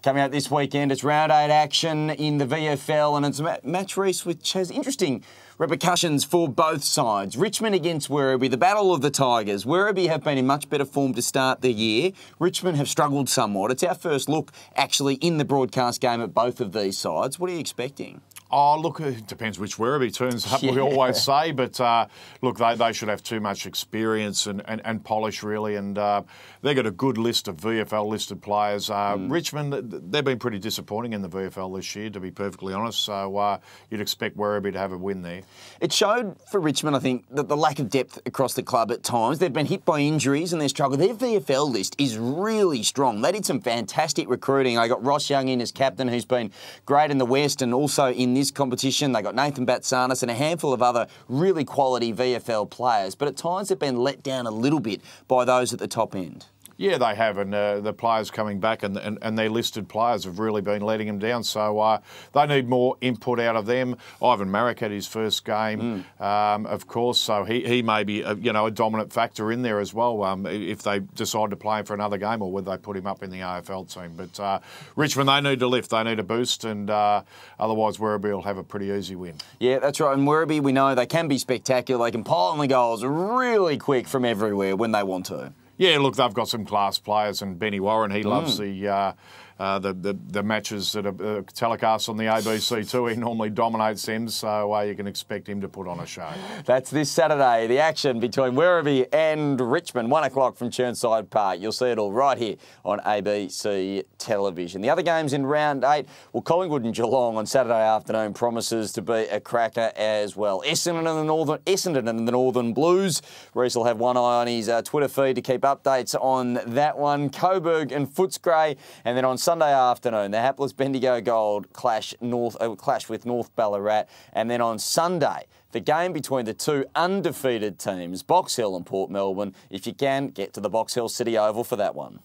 Coming out this weekend, it's round eight action in the VFL and it's a match race which has interesting repercussions for both sides. Richmond against Werribee, the battle of the Tigers. Werribee have been in much better form to start the year. Richmond have struggled somewhat. It's our first look actually in the broadcast game at both of these sides. What are you expecting? Oh, look, it depends which wherever he turns up, yeah. we always say. But uh, look, they, they should have too much experience and, and, and polish, really. And uh, they've got a good list of VFL listed players. Uh, mm. Richmond, they've been pretty disappointing in the VFL this year, to be perfectly honest. So uh, you'd expect Werribee to have a win there. It showed for Richmond, I think, that the lack of depth across the club at times. They've been hit by injuries and they're struggling. Their VFL list is really strong. They did some fantastic recruiting. They got Ross Young in as captain, who's been great in the West and also in this competition. They got Nathan Batsanis and a handful of other really quality VFL players, but at times they've been let down a little bit by those at the top end. Yeah, they have, and uh, the players coming back and, and, and their listed players have really been letting them down. So uh, they need more input out of them. Ivan Marek had his first game, mm. um, of course, so he, he may be a, uh, you know a dominant factor in there as well um, if they decide to play him for another game or whether they put him up in the AFL team. But uh, Richmond, they need to lift, they need a boost, and uh, otherwise Werribee will have a pretty easy win. Yeah, that's right. And Werribee, we know they can be spectacular. They can pile on the goals really quick from everywhere when they want to. Yeah, look, they've got some class players, and Benny Warren, he loves mm. the. Uh, uh, the, the, the matches that are uh, telecast on the ABC too. He normally dominates them, so uh, you can expect him to put on a show. That's this Saturday. The action between Werribee and Richmond, one o'clock from Churnside Park. You'll see it all right here on ABC television. The other games in round eight, well, Collingwood and Geelong on Saturday afternoon promises to be a cracker as well. Essendon and the Northern Essendon and the Northern Blues. Reese will have one eye on his uh, Twitter feed to keep updates on that one. Coburg and Footscray, and then on Sunday afternoon, the hapless Bendigo Gold clash North uh, clash with North Ballarat, and then on Sunday the game between the two undefeated teams, Box Hill and Port Melbourne. If you can, get to the Box Hill City Oval for that one.